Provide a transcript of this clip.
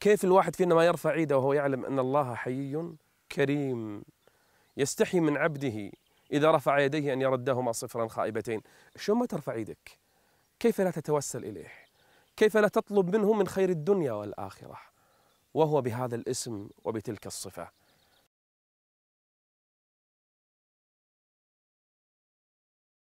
كيف الواحد فينا ما يرفع عيده وهو يعلم أن الله حيي كريم يستحي من عبده إذا رفع يديه أن يردهما صفرا خائبتين شو ما ترفع يدك كيف لا تتوسل إليه كيف لا تطلب منه من خير الدنيا والآخرة وهو بهذا الاسم وبتلك الصفه